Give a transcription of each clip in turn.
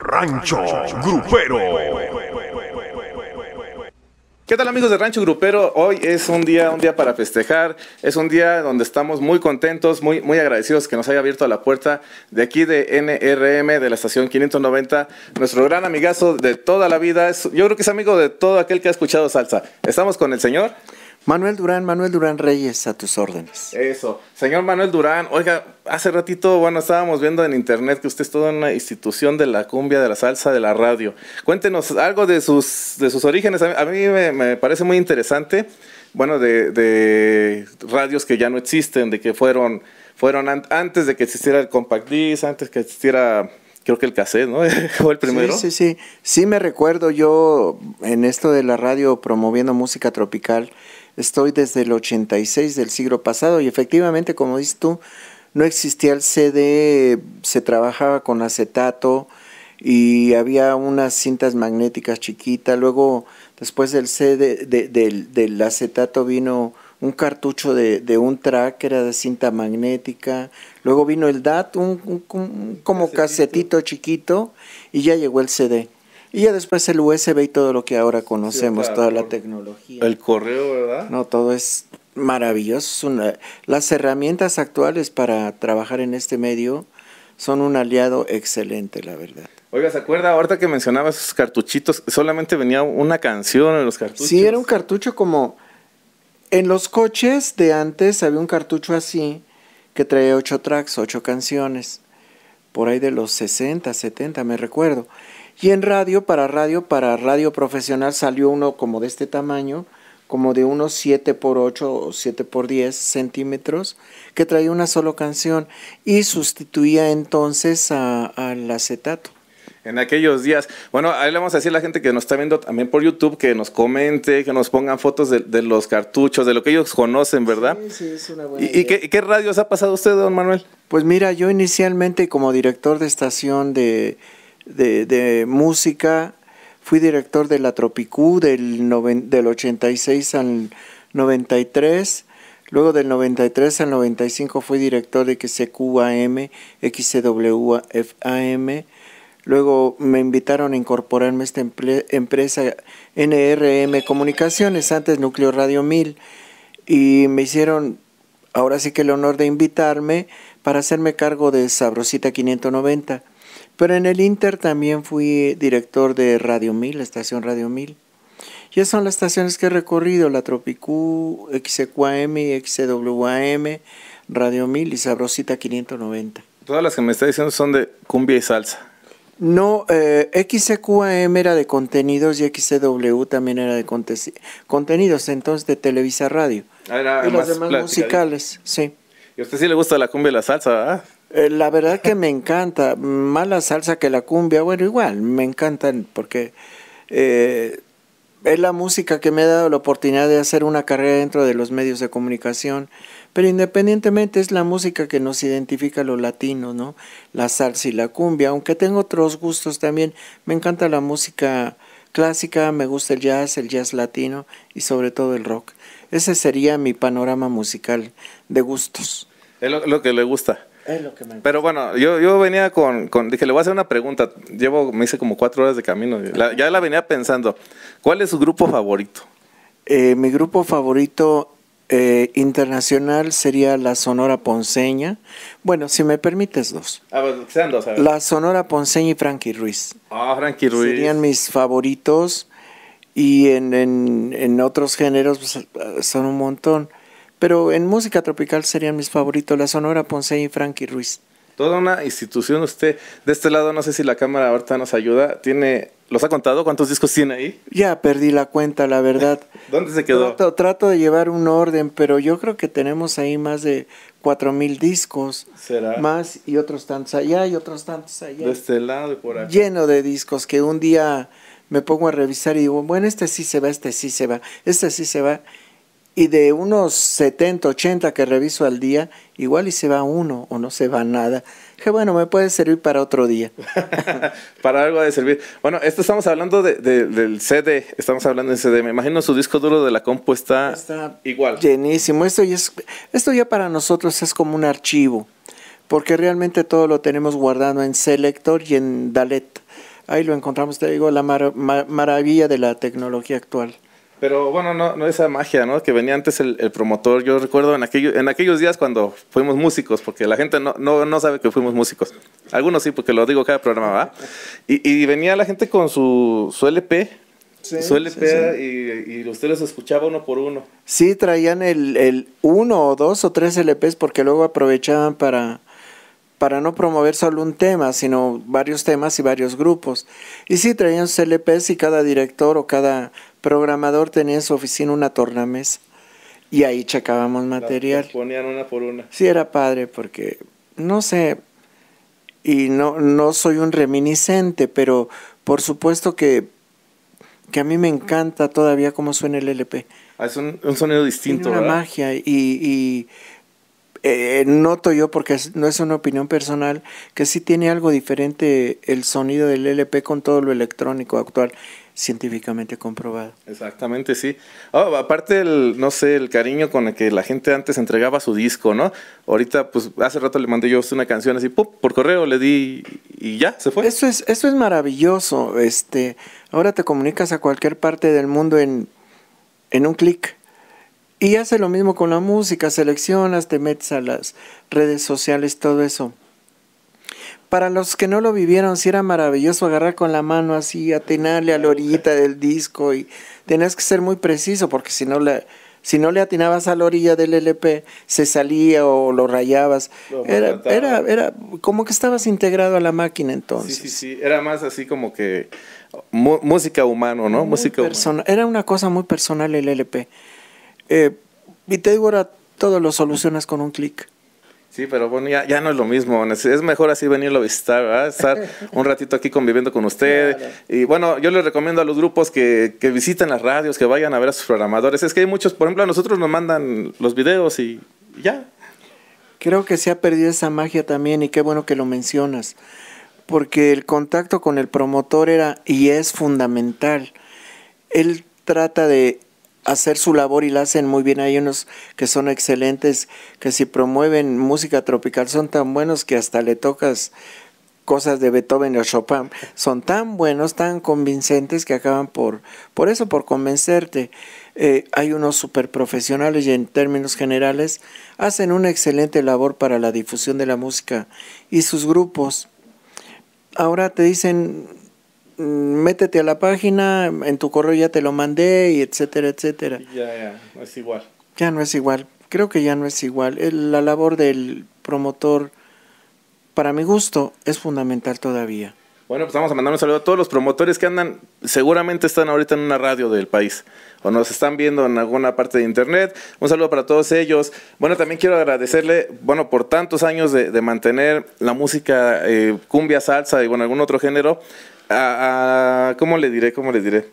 Rancho Grupero. ¿Qué tal amigos de Rancho Grupero? Hoy es un día, un día para festejar, es un día donde estamos muy contentos, muy, muy agradecidos que nos haya abierto la puerta de aquí de NRM, de la estación 590, nuestro gran amigazo de toda la vida, yo creo que es amigo de todo aquel que ha escuchado salsa. Estamos con el señor Manuel Durán, Manuel Durán Reyes, a tus órdenes. Eso, señor Manuel Durán, oiga, hace ratito, bueno, estábamos viendo en internet que usted es toda una institución de la cumbia, de la salsa, de la radio. Cuéntenos algo de sus, de sus orígenes, a mí, me, parece muy interesante, bueno, de, radios que ya no existen, de que fueron, fueron antes de que existiera el compact disc, antes que existiera creo que el cassette, ¿no? Fue el primero. Sí, sí, sí. Sí me recuerdo yo en esto de la radio promoviendo música tropical. Estoy desde el 86 del siglo pasado y efectivamente, como dices tú, no existía el CD, se trabajaba con acetato y había unas cintas magnéticas chiquitas. Luego, después del CD, del, acetato vino un cartucho de, un track que era de cinta magnética. Luego vino el DAT, un, como casetito chiquito y ya llegó el CD. Y ya después el USB y todo lo que ahora conocemos, toda la tecnología. El correo, ¿verdad? No, todo es maravilloso. las herramientas actuales para trabajar en este medio son un aliado excelente, la verdad. Oiga, ¿se acuerda ahorita que mencionaba esos cartuchitos? Solamente venía una canción en los cartuchos. Sí, era un cartucho como... En los coches de antes había un cartucho así que traía ocho tracks, ocho canciones, por ahí de los 60, 70, me recuerdo. Y en radio, para radio, para radio profesional salió uno como de este tamaño, como de unos 7 por 8 o 7 por 10 centímetros, que traía una sola canción y sustituía entonces al acetato en aquellos días. Bueno, ahí le vamos a decir a la gente que nos está viendo también por YouTube que nos comente, que nos pongan fotos de, los cartuchos, de lo que ellos conocen, ¿verdad? Sí, sí, es una buena ¿Y, idea. ¿Y qué, radios ha pasado usted, don Manuel? Pues mira, yo inicialmente como director de estación de de, música. Fui director de la Tropicú del, 86 al 93. Luego del 93 al 95 fui director de XCQAM, XWFAM Luego me invitaron a incorporarme a esta empresa NRM Comunicaciones, antes Núcleo Radio 1000, y me hicieron ahora sí que el honor de invitarme para hacerme cargo de Sabrosita 590. Pero en el Inter también fui director de Radio 1000, la estación Radio 1000. esas son las estaciones que he recorrido, la Tropicú, XQAM, XWAM, Radio 1000 y Sabrosita 590. Todas las que me está diciendo son de cumbia y salsa. No, eh, XQAM era de contenidos y xw también era de contenidos, entonces de Televisa Radio. Ah, era y los demás musicales, sí. ¿Y a usted sí le gusta la cumbia y la salsa, verdad? Eh, la verdad que me encanta, más la salsa que la cumbia, bueno, igual, me encantan porque eh, es la música que me ha dado la oportunidad de hacer una carrera dentro de los medios de comunicación, pero independientemente es la música que nos identifica a los latinos, ¿no? La salsa y la cumbia, aunque tengo otros gustos también, me encanta la música clásica, me gusta el jazz, el jazz latino y sobre todo el rock. Ese sería mi panorama musical de gustos. Es lo que le gusta. Pero bueno, yo, venía con, Dije, le voy a hacer una pregunta. Llevo, me hice como cuatro horas de camino. ya la venía pensando. ¿Cuál es su grupo favorito? Eh, mi grupo favorito eh, internacional sería la Sonora Ponceña. Bueno, si me permites dos. Ah, sean dos La Sonora Ponceña y Frankie Ruiz. Ah, Frankie Ruiz. Serían mis favoritos. Y en, otros géneros pues, son un montón. Pero en música tropical serían mis favoritos la Sonora Ponce y Frankie Ruiz. Toda una institución, usted, de este lado, no sé si la cámara ahorita nos ayuda, tiene ¿Los ha contado? ¿Cuántos discos tiene ahí? Ya perdí la cuenta, la verdad. ¿Dónde se quedó? Trato, de llevar un orden, pero yo creo que tenemos ahí más de cuatro mil discos. ¿Será? Más y otros tantos allá y otros tantos allá. De este lado y por acá. Lleno de discos que un día me pongo a revisar y digo, bueno, este sí se va, este sí se va, este sí se va. Y de unos 70, 80 que reviso al día, igual y se va uno o no se va nada. Que bueno, me puede servir para otro día. para algo de servir. Bueno, esto estamos hablando de, del CD, estamos hablando del CD. Me imagino su disco duro de la compu está, igual. Llenísimo. Esto ya, es, esto ya para nosotros es como un archivo, porque realmente todo lo tenemos guardado en Selector y en Dalet. Ahí lo encontramos, te digo, la maravilla de la tecnología actual. Pero bueno, no, no esa magia, ¿no? Que venía antes el, promotor. Yo recuerdo en, aquello, en aquellos días cuando fuimos músicos, porque la gente no, sabe que fuimos músicos. Algunos sí, porque lo digo cada programa, ¿va? Y, venía la gente con su, LP, su LP Y, ustedes usted los escuchaba uno por uno. Sí, traían el, uno o dos o tres LPs porque luego aprovechaban para, para no promover solo un tema, sino varios temas y varios grupos. Y sí, traían sus LPs y cada director o cada programador tenía en su oficina una tornamesa y ahí checábamos material. ponían una por una. Sí, era padre porque, no sé, y no, no soy un reminiscente, pero por supuesto que, que a mí me encanta todavía cómo suena el LP. Ah, es un, sonido distinto. Tiene una magia y, y eh, noto yo, porque no es una opinión personal, que sí tiene algo diferente el sonido del LP con todo lo electrónico actual científicamente comprobado. Exactamente, sí. Oh, aparte, el, no sé, el cariño con el que la gente antes entregaba su disco, ¿no? Ahorita, pues, hace rato le mandé yo una canción así, ¡pum! por correo, le di y ya, se fue. Eso es, eso es maravilloso. Este, ahora te comunicas a cualquier parte del mundo en, en un clic. Y hace lo mismo con la música, seleccionas, te metes a las redes sociales, todo eso para los que no lo vivieron, sí era maravilloso agarrar con la mano así, atinarle a la orillita del disco y tenías que ser muy preciso porque si no le, si no le atinabas a la orilla del LP, se salía o lo rayabas. era, era, era como que estabas integrado a la máquina entonces. Sí, sí, sí, era más así como que música humano, ¿no? música Era una cosa muy personal el LP. Eh, y te digo, ahora todo lo solucionas con un clic. Sí, pero bueno, ya, no es lo mismo. Es mejor así venirlo a visitar, ¿verdad? Estar un ratito aquí conviviendo con usted. Y bueno, yo les recomiendo a los grupos que, que visiten las radios, que vayan a ver a sus programadores. Es que hay muchos, por ejemplo, a nosotros nos mandan los videos y ya. Creo que se ha perdido esa magia también y qué bueno que lo mencionas, porque el contacto con el promotor era y es fundamental. Él trata de hacer su labor y la hacen muy bien. Hay unos que son excelentes, que si promueven música tropical son tan buenos que hasta le tocas cosas de Beethoven o Chopin. Son tan buenos, tan convincentes que acaban por, por eso, por convencerte. Eh, hay unos super profesionales y en términos generales hacen una excelente labor para la difusión de la música y sus grupos. Ahora te dicen, Mm, métete a la página, en tu correo ya te lo mandé, y etcétera, etcétera. Ya, ya, no es igual. Ya no es igual, creo que ya no es igual. La labor del promotor, para mi gusto, es fundamental todavía. Bueno, pues vamos a mandar un saludo a todos los promotores que andan, seguramente están ahorita en una radio del país o nos están viendo en alguna parte de internet. Un saludo para todos ellos. Bueno, también quiero agradecerle, bueno, por tantos años de, mantener la música eh, cumbia, salsa y bueno, algún otro género ¿cómo le diré? ¿Cómo le diré?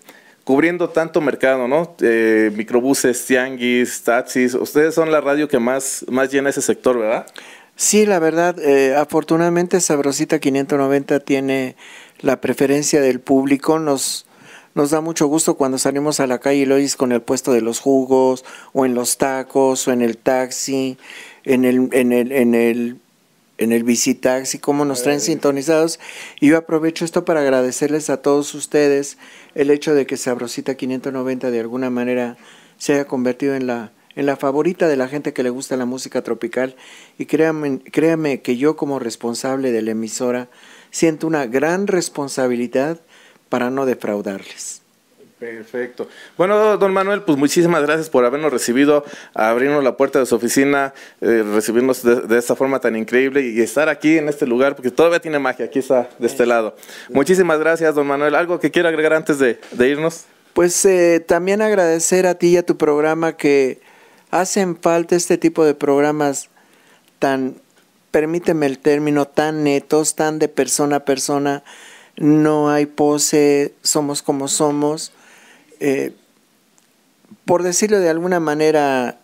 Cubriendo tanto mercado, ¿no? Eh, microbuses, tianguis, taxis. Ustedes son la radio que más, más llena ese sector, ¿verdad? Sí, la verdad, eh, afortunadamente Sabrosita 590 tiene la preferencia del público. Nos, nos da mucho gusto cuando salimos a la calle y lo con el puesto de los jugos, o en los tacos, o en el taxi, en el, en el, en el en el Visitax y cómo nos traen sintonizados. Y yo aprovecho esto para agradecerles a todos ustedes el hecho de que Sabrosita 590 de alguna manera se haya convertido en la, en la favorita de la gente que le gusta la música tropical. Y créanme, créanme que yo como responsable de la emisora siento una gran responsabilidad para no defraudarles. Perfecto. Bueno, don Manuel, pues muchísimas gracias por habernos recibido, abrirnos la puerta de su oficina, eh, recibirnos de, esta forma tan increíble y estar aquí en este lugar, porque todavía tiene magia, aquí está, de este lado. Muchísimas gracias, don Manuel. ¿Algo que quiero agregar antes de, irnos? Pues eh, también agradecer a ti y a tu programa que hacen falta este tipo de programas tan, permíteme el término, tan netos, tan de persona a persona. No hay pose, somos como somos eh, por decirlo de alguna manera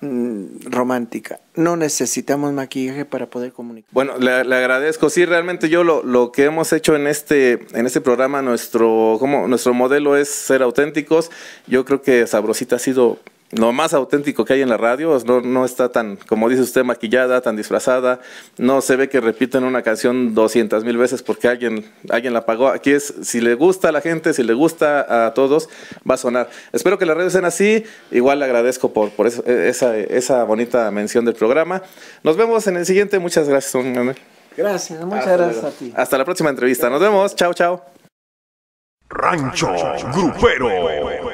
mm, romántica, no necesitamos maquillaje para poder comunicar. Bueno, le, agradezco. Sí, realmente yo lo, lo, que hemos hecho en este, en este programa, nuestro, como, nuestro modelo es ser auténticos. Yo creo que Sabrosita ha sido lo más auténtico que hay en la radio, no, está tan, como dice usted, maquillada, tan disfrazada, no se ve que repiten una canción 200 mil veces porque alguien, alguien la pagó. Aquí es, si le gusta a la gente, si le gusta a todos, va a sonar. Espero que las redes sean así, igual le agradezco por, por e, esa, bonita mención del programa. Nos vemos en el siguiente, muchas gracias, Gracias, muchas gracias a ti. Hasta la próxima entrevista, nos vemos, chao, chao. Rancho, Grupero.